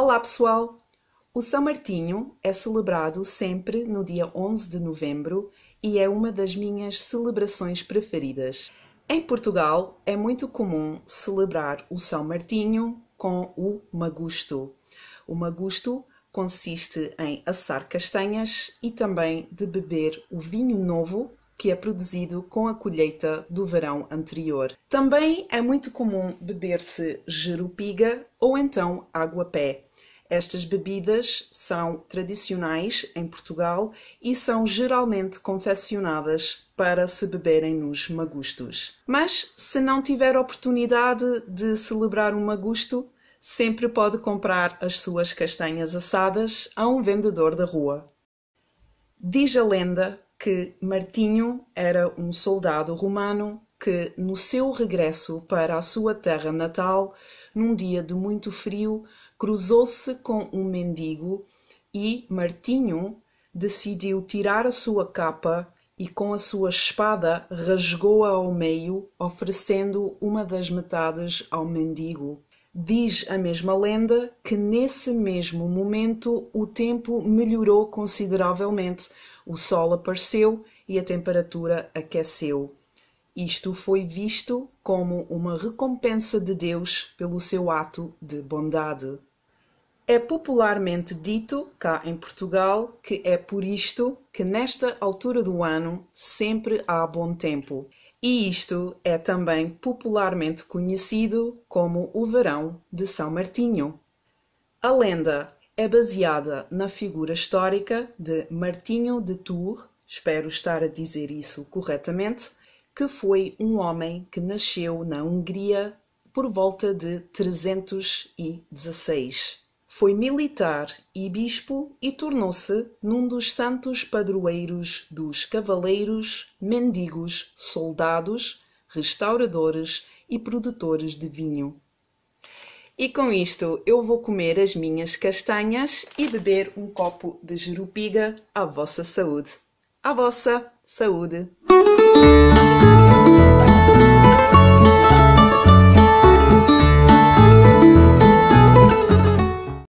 Olá pessoal! O São Martinho é celebrado sempre no dia 11 de novembro e é uma das minhas celebrações preferidas. Em Portugal é muito comum celebrar o São Martinho com o magusto. O magusto consiste em assar castanhas e também de beber o vinho novo que é produzido com a colheita do verão anterior. Também é muito comum beber-se jerupiga ou então água-pé. Estas bebidas são tradicionais em Portugal e são geralmente confeccionadas para se beberem nos magustos. Mas se não tiver oportunidade de celebrar um magusto, sempre pode comprar as suas castanhas assadas a um vendedor da rua. Diz a lenda que Martinho era um soldado romano que, no seu regresso para a sua terra natal, num dia de muito frio, cruzou-se com um mendigo e Martinho decidiu tirar a sua capa e com a sua espada rasgou-a ao meio, oferecendo uma das metades ao mendigo. Diz a mesma lenda que nesse mesmo momento o tempo melhorou consideravelmente, o sol apareceu e a temperatura aqueceu. Isto foi visto como uma recompensa de Deus pelo seu ato de bondade. É popularmente dito, cá em Portugal, que é por isto que nesta altura do ano sempre há bom tempo. E isto é também popularmente conhecido como o Verão de São Martinho. A lenda é baseada na figura histórica de Martinho de Tours, espero estar a dizer isso corretamente, que foi um homem que nasceu na Hungria por volta de 316 foi militar e bispo e tornou-se num dos santos padroeiros dos cavaleiros, mendigos, soldados, restauradores e produtores de vinho. E com isto eu vou comer as minhas castanhas e beber um copo de jerupiga à vossa saúde. À vossa saúde!